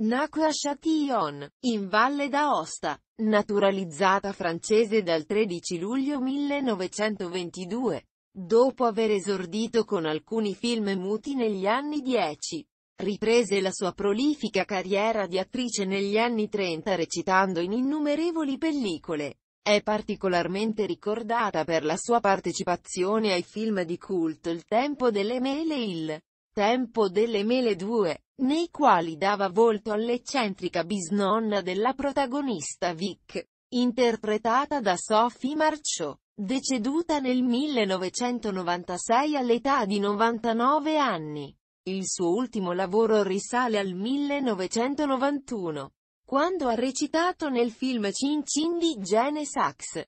Nacque a Châtillon, in Valle d'Aosta, naturalizzata francese dal 13 luglio 1922, dopo aver esordito con alcuni film muti negli anni 10. Riprese la sua prolifica carriera di attrice negli anni 30 recitando in innumerevoli pellicole. È particolarmente ricordata per la sua partecipazione ai film di culto Il tempo delle mele e il Tempo delle mele 2, nei quali dava volto all'eccentrica bisnonna della protagonista Vic, interpretata da Sophie Marchot, deceduta nel 1996 all'età di 99 anni. Il suo ultimo lavoro risale al 1991, quando ha recitato nel film Cin Cin di Gene Sachs.